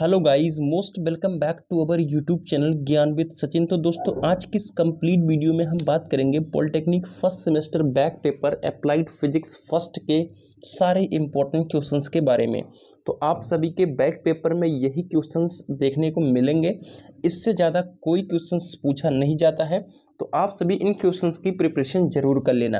hello guys most welcome back to our YouTube channel Gyan with Sachin तो दोस्तों आज की इस कंप्लीट वीडियो में हम बात करेंगे polytechnic first semester back paper applied physics first के सारे इम्पोर्टेंट क्वेश्चंस के बारे में तो आप सभी के बैक पेपर में यही क्वेश्चंस देखने को मिलेंगे इससे ज़्यादा कोई क्वेश्चंस पूछा नहीं जाता है तो आप सभी इन क्वेश्चंस की प्रिपरेशन जरूर कर लेना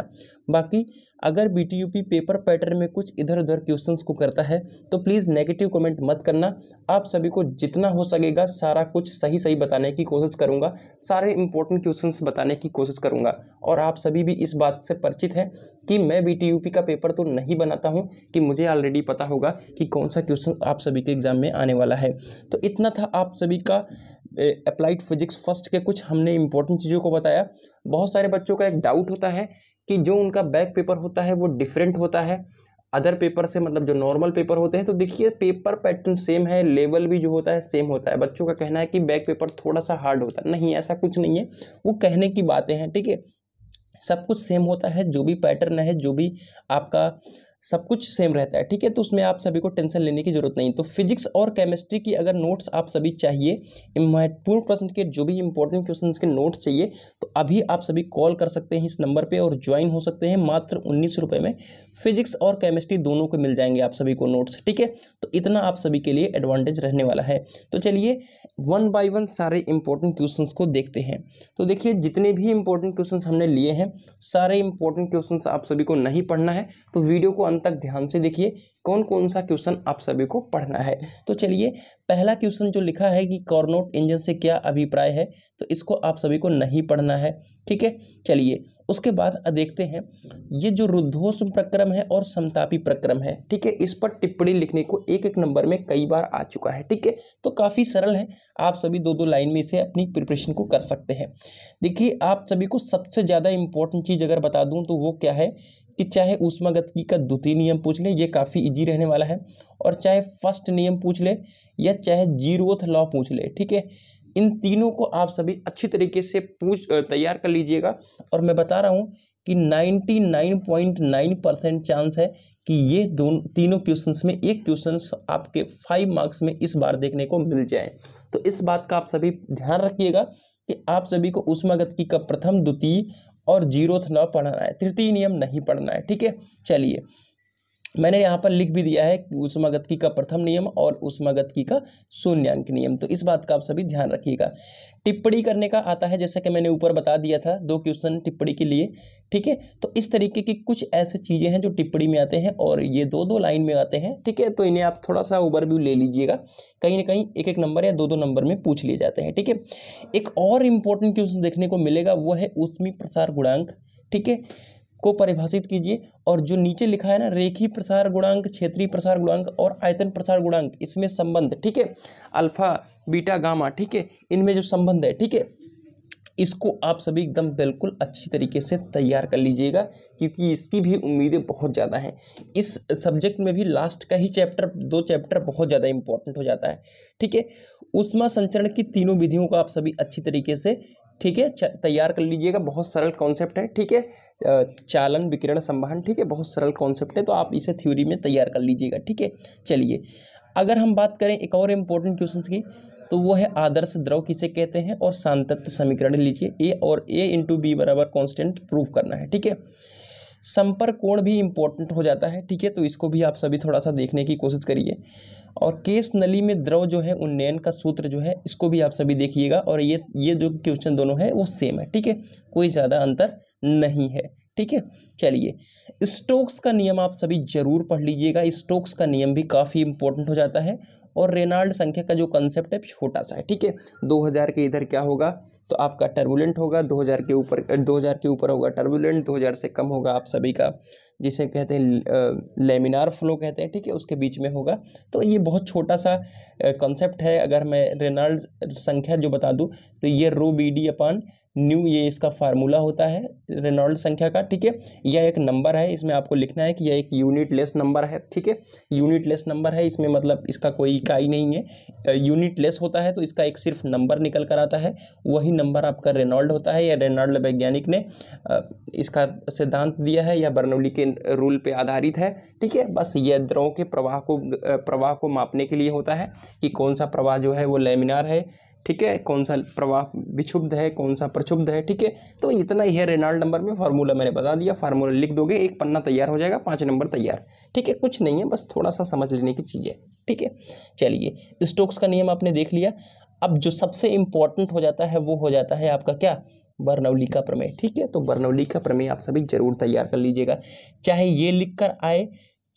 बाकी अगर B T U P paper pattern में कुछ इधर उधर क्वेश्चंस को करता है तो प्लीज़ नेगेटिव कमेंट मत करना आप सभी को जितना हो सकेगा सारा कुछ सही सही बताने की कोशिश करूँगा सारे इंपॉर्टेंट क्वेश्चंस बताने की कोशिश करूँगा और आप सभी भी इस बात से परिचित हैं कि मैं बी टी यू पी का पेपर तो नहीं बना चाहता हूँ कि मुझे ऑलरेडी पता होगा कि कौन सा क्वेश्चन आप सभी के एग्ज़ाम में आने वाला है तो इतना था आप सभी का अप्लाइड फिजिक्स फर्स्ट के कुछ हमने इंपॉर्टेंट चीज़ों को बताया बहुत सारे बच्चों का एक डाउट होता है कि जो उनका बैक पेपर होता है वो डिफरेंट होता है अदर पेपर से मतलब जो नॉर्मल पेपर होते हैं तो देखिए पेपर पैटर्न सेम है लेवल भी जो होता है सेम होता है बच्चों का कहना है कि बैक पेपर थोड़ा सा हार्ड होता है नहीं ऐसा कुछ नहीं है वो कहने की बातें हैं ठीक है सब कुछ सेम होता है जो भी पैटर्न है जो भी आपका सब कुछ सेम रहता है ठीक है तो उसमें आप सभी को टेंशन लेने की जरूरत नहीं तो फिजिक्स और केमिस्ट्री की अगर नोट्स आप सभी चाहिए महत्वपूर्ण प्रश्न के जो भी इंपॉर्टेंट क्वेश्चन के नोट्स चाहिए तो अभी आप सभी कॉल कर सकते हैं इस नंबर पर और ज्वाइन हो सकते हैं मात्र उन्नीस में फिजिक्स और केमिस्ट्री दोनों को मिल जाएंगे आप सभी को नोट्स ठीक है तो इतना आप सभी के लिए एडवांटेज रहने वाला है तो चलिए वन बाय वन सारे इंपॉर्टेंट क्वेश्चंस को देखते हैं तो देखिए जितने भी इंपॉर्टेंट क्वेश्चंस हमने लिए हैं सारे इंपॉर्टेंट क्वेश्चंस आप सभी को नहीं पढ़ना है तो वीडियो को अंत तक ध्यान से देखिए कौन कौन सा क्वेश्चन आप सभी को पढ़ना है तो चलिए पहला क्वेश्चन जो लिखा है कि कॉर्नोट इंजन से क्या अभिप्राय है तो इसको आप सभी को नहीं पढ़ना है ठीक है चलिए उसके बाद देखते हैं ये जो रुद्धोषम प्रक्रम है और समतापी प्रक्रम है ठीक है इस पर टिप्पणी लिखने को एक एक नंबर में कई बार आ चुका है ठीक है तो काफ़ी सरल है आप सभी दो दो लाइन में इसे अपनी प्रिपरेशन को कर सकते हैं देखिए आप सभी को सबसे ज़्यादा इंपॉर्टेंट चीज़ अगर बता दूँ तो वो क्या है कि चाहे ऊष्मागतिकी का द्वितीय नियम पूछ ले ये काफ़ी इजी रहने वाला है और चाहे फर्स्ट नियम पूछ ले या चाहे जीरोथ लॉ पूछ ले ठीक है इन तीनों को आप सभी अच्छी तरीके से पूछ तैयार कर लीजिएगा और मैं बता रहा हूँ कि 99.9 परसेंट चांस है कि ये दोनों तीनों क्वेश्चंस में एक क्वेश्चंस आपके फाइव मार्क्स में इस बार देखने को मिल जाए तो इस बात का आप सभी ध्यान रखिएगा कि आप सभी को उष्मागतिकी का प्रथम द्वितीय और थ न पढ़ना है तृतीय नियम नहीं पढ़ना है ठीक है चलिए मैंने यहाँ पर लिख भी दिया है उष्मागतकी का प्रथम नियम और उष्मागतकी का शून्यंक नियम तो इस बात का आप सभी ध्यान रखिएगा टिप्पणी करने का आता है जैसा कि मैंने ऊपर बता दिया था दो क्वेश्चन टिप्पणी के लिए ठीक है तो इस तरीके की कुछ ऐसे चीज़ें हैं जो टिप्पणी में आते हैं और ये दो दो लाइन में आते हैं ठीक है तो इन्हें आप थोड़ा सा ओवरव्यू ले लीजिएगा कहीं ना कहीं एक एक नंबर या दो दो नंबर में पूछ लिए जाते हैं ठीक है एक और इम्पोर्टेंट क्वेश्चन देखने को मिलेगा वह है उष्मी प्रसार गुणांक ठीक है को परिभाषित कीजिए और जो नीचे लिखा है ना रेखी प्रसार गुणांक क्षेत्रीय प्रसार गुणांक और आयतन प्रसार गुणांक इसमें संबंध ठीक है अल्फा बीटा गामा ठीक है इनमें जो संबंध है ठीक है इसको आप सभी एकदम बिल्कुल अच्छी तरीके से तैयार कर लीजिएगा क्योंकि इसकी भी उम्मीदें बहुत ज़्यादा हैं इस सब्जेक्ट में भी लास्ट का ही चैप्टर दो चैप्टर बहुत ज़्यादा इंपॉर्टेंट हो जाता है ठीक है उष्मा संचरण की तीनों विधियों को आप सभी अच्छी तरीके से ठीक है तैयार कर लीजिएगा बहुत सरल कॉन्सेप्ट है ठीक है चालन विकिरण संवहन ठीक है बहुत सरल कॉन्सेप्ट है तो आप इसे थ्योरी में तैयार कर लीजिएगा ठीक है चलिए अगर हम बात करें एक और इम्पोर्टेंट क्वेश्चन की तो वो है आदर्श द्रव किसे कहते हैं और शांतत्व समीकरण लीजिए ए और ए इंटू बी बराबर कॉन्स्टेंट प्रूव करना है ठीक है संपर्क कोण भी इम्पोर्टेंट हो जाता है ठीक है तो इसको भी आप सभी थोड़ा सा देखने की कोशिश करिए और केस नली में द्रव जो है उन्नयन का सूत्र जो है इसको भी आप सभी देखिएगा और ये ये जो क्वेश्चन दोनों है वो सेम है ठीक है कोई ज़्यादा अंतर नहीं है ठीक है चलिए स्टोक्स का नियम आप सभी जरूर पढ़ लीजिएगा स्टोक्स का नियम भी काफ़ी इंपॉर्टेंट हो जाता है और रेनाल्ड संख्या का जो कंसेप्ट है छोटा सा है ठीक है 2000 के इधर क्या होगा तो आपका टर्बुलेंट होगा 2000 के ऊपर 2000 के ऊपर होगा टर्बुलेंट 2000 से कम होगा आप सभी का जिसे कहते हैं लेमिनार फ्लो कहते हैं ठीक है उसके बीच में होगा तो ये बहुत छोटा सा कंसेप्ट है अगर मैं रेनाल्ड संख्या जो बता दूँ तो ये rho B D upon nu ये इसका फार्मूला होता है रेनॉल्ड संख्या का ठीक है यह एक नंबर है इसमें आपको लिखना है कि यह एक यूनिटलेस नंबर है ठीक है यूनिटलेस नंबर है इसमें मतलब इसका कोई इकाई नहीं है यूनिटलेस होता है तो इसका एक सिर्फ नंबर निकल कर आता है वही नंबर आपका रेनॉल्ड होता है या रेनॉल्ड वैज्ञानिक ने इसका सिद्धांत दिया है या बर्नौली के रूल पर आधारित है ठीक है बस यह द्रव के प्रवाह को प्रवाह को मापने के लिए होता है कि कौन सा प्रवाह जो है वो लेमिनार है ठीक है कौन सा प्रवाह विक्षुब्ध है कौन सा प्रक्षुब्ध है ठीक है तो इतना ही है रेनाल्ड नंबर में फार्मूला मैंने बता दिया फार्मूला लिख दोगे एक पन्ना तैयार हो जाएगा पाँच नंबर तैयार ठीक है कुछ नहीं है बस थोड़ा सा समझ लेने की चीज़ है ठीक है चलिए स्टोक्स का नियम आपने देख लिया अब जो सबसे इम्पॉर्टेंट हो जाता है वो हो जाता है आपका क्या बर्नौली का प्रमेय ठीक है तो बर्नौली का प्रमेय आप सभी जरूर तैयार कर लीजिएगा चाहे ये लिख कर आए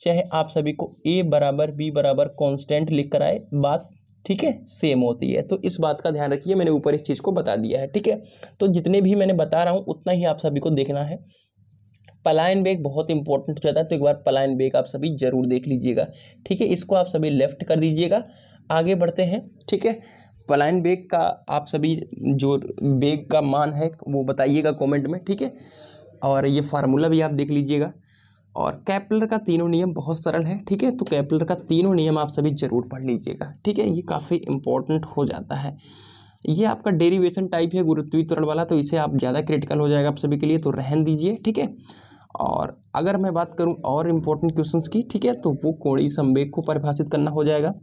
चाहे आप सभी को ए बराबर बी बराबर कॉन्स्टेंट लिख कर आए बात ठीक है सेम होती है तो इस बात का ध्यान रखिए मैंने ऊपर इस चीज़ को बता दिया है ठीक है तो जितने भी मैंने बता रहा हूँ उतना ही आप सभी को देखना है पलायन बेग बहुत इंपॉर्टेंट हो जाता है तो एक बार पलायन बेग आप सभी जरूर देख लीजिएगा ठीक है इसको आप सभी लेफ्ट कर दीजिएगा आगे बढ़ते हैं ठीक है पलायन बेग का आप सभी जो बेग का मान है वो बताइएगा कमेंट में ठीक है और ये फार्मूला भी आप देख लीजिएगा और कैपलर का तीनों नियम बहुत सरल है ठीक है तो कैपलर का तीनों नियम आप सभी ज़रूर पढ़ लीजिएगा ठीक है ये काफ़ी इंपॉर्टेंट हो जाता है ये आपका डेरिवेशन टाइप है गुरुत्वीय त्वरण वाला तो इसे आप ज़्यादा क्रिटिकल हो जाएगा आप सभी के लिए तो रहन दीजिए ठीक है और अगर मैं बात करूँ और इम्पोर्टेंट क्वेश्चन की ठीक है तो वो कोड़ी संवेग को परिभाषित करना हो जाएगा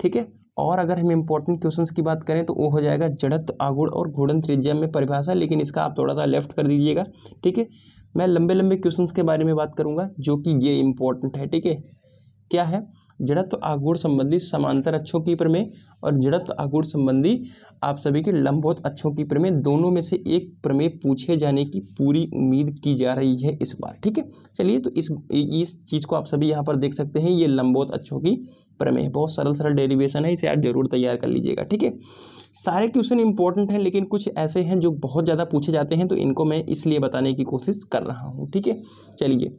ठीक है और अगर हम इम्पोर्टेंट क्वेश्चंस की बात करें तो वो हो जाएगा जड़त आगुण और घुड़न त्रिज्या में परिभाषा लेकिन इसका आप थोड़ा सा लेफ्ट कर दीजिएगा ठीक है मैं लंबे लंबे क्वेश्चंस के बारे में बात करूँगा जो कि ये इम्पोर्टेंट है ठीक है क्या है जड़त्व आगुण संबंधी समांतर अच्छों की प्रमेय और जड़त्व आगुण संबंधी आप सभी के लंबवत अच्छों की प्रमेय दोनों में से एक प्रमेय पूछे जाने की पूरी उम्मीद की जा रही है इस बार ठीक है चलिए तो इस इस चीज़ को आप सभी यहाँ पर देख सकते हैं ये लंबवत अच्छों की प्रमेय बहुत सरल सरल डेरिवेशन है इसे आप जरूर तैयार कर लीजिएगा ठीक है सारे क्वेश्चन इंपॉर्टेंट हैं लेकिन कुछ ऐसे हैं जो बहुत ज़्यादा पूछे जाते हैं तो इनको मैं इसलिए बताने की कोशिश कर रहा हूँ ठीक है चलिए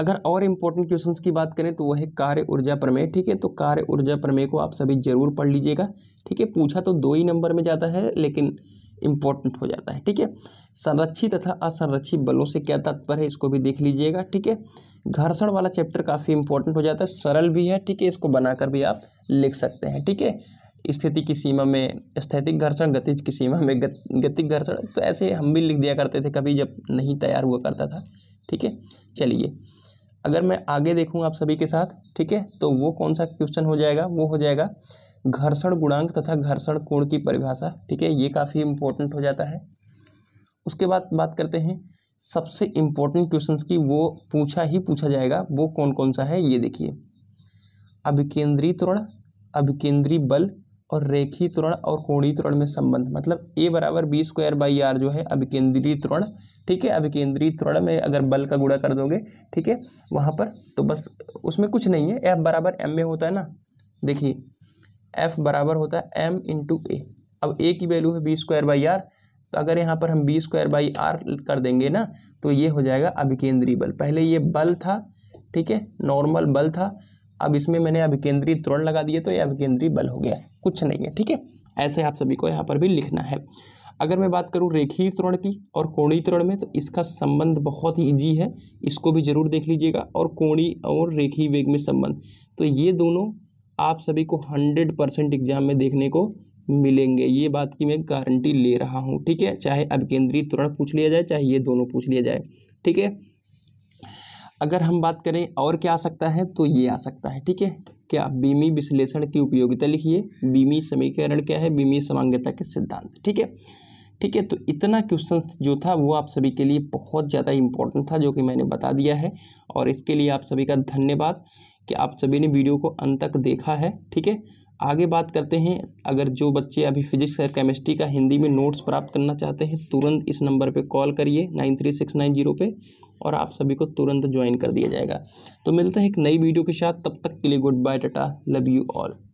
अगर और इम्पोर्टेंट क्वेश्चन की बात करें तो वह कार्य ऊर्जा प्रमेय ठीक है तो कार्य ऊर्जा प्रमेय को आप सभी जरूर पढ़ लीजिएगा ठीक है पूछा तो दो ही नंबर में जाता है लेकिन इम्पोर्टेंट हो जाता है ठीक है संरक्षित तथा असंरक्षित बलों से क्या तत्पर है इसको भी देख लीजिएगा ठीक है घर्षण वाला चैप्टर काफ़ी इंपॉर्टेंट हो जाता है सरल भी है ठीक है इसको बनाकर भी आप लिख सकते हैं ठीक है स्थिति की सीमा में स्थैतिक घर्षण गतिज की सीमा में गतिक घर्षण तो ऐसे हम भी लिख दिया करते थे कभी जब नहीं तैयार हुआ करता था ठीक है चलिए अगर मैं आगे देखूँ आप सभी के साथ ठीक है तो वो कौन सा क्वेश्चन हो जाएगा वो हो जाएगा घर्षण गुणांक तथा घर्षण कोण की परिभाषा ठीक है ये काफ़ी इम्पोर्टेंट हो जाता है उसके बाद बात करते हैं सबसे इम्पोर्टेंट क्वेश्चंस की वो पूछा ही पूछा जाएगा वो कौन कौन सा है ये देखिए अभिकेंद्रीय त्वरण अभिकेंद्रीय बल और रेखी त्वरण और कोणी त्वरण में संबंध मतलब ए बराबर बी स्क्वायर बाई आर जो है अभिकेंद्रीय त्वरण ठीक है अभिकेंद्रीय त्वरण में अगर बल का गुणा कर दोगे ठीक है वहाँ पर तो बस उसमें कुछ नहीं है एफ बराबर एम में होता है ना देखिए एफ बराबर होता है एम इंटू ए अब ए की वैल्यू है बी स्क्वायर बाई आर तो अगर यहाँ पर हम बी स्क्वायर बाई आर कर देंगे ना तो ये हो जाएगा अभिकेंद्रीय बल पहले ये बल था ठीक है नॉर्मल बल था अब इसमें मैंने अभिकेंद्रीय त्रोण लगा दिए तो ये अभिकेंद्रीय बल हो गया कुछ नहीं है ठीक है ऐसे आप सभी को यहाँ पर भी लिखना है अगर मैं बात करूँ रेखीय त्रोण की और कोणीय त्रोण में तो इसका संबंध बहुत ही ईजी है इसको भी जरूर देख लीजिएगा और कोणी और रेखीय वेग में संबंध तो ये दोनों आप सभी को हंड्रेड परसेंट एग्जाम में देखने को मिलेंगे ये बात की मैं गारंटी ले रहा हूँ ठीक है चाहे अब केंद्रीय तुरंत पूछ लिया जाए चाहे ये दोनों पूछ लिया जाए ठीक है अगर हम बात करें और क्या आ सकता है तो ये आ सकता है ठीक है क्या बीमी विश्लेषण की उपयोगिता लिखिए बीमी समीकरण क्या है बीमी समांगता के सिद्धांत ठीक है ठीक है तो इतना क्वेश्चन जो था वो आप सभी के लिए बहुत ज़्यादा इम्पोर्टेंट था जो कि मैंने बता दिया है और इसके लिए आप सभी का धन्यवाद कि आप सभी ने वीडियो को अंत तक देखा है ठीक है आगे बात करते हैं अगर जो बच्चे अभी फिजिक्स और केमिस्ट्री का हिंदी में नोट्स प्राप्त करना चाहते हैं तुरंत इस नंबर पे कॉल करिए nine three six nine zero पर और आप सभी को तुरंत ज्वाइन कर दिया जाएगा तो मिलते हैं एक नई वीडियो के साथ तब तक के लिए goodbye tata love you all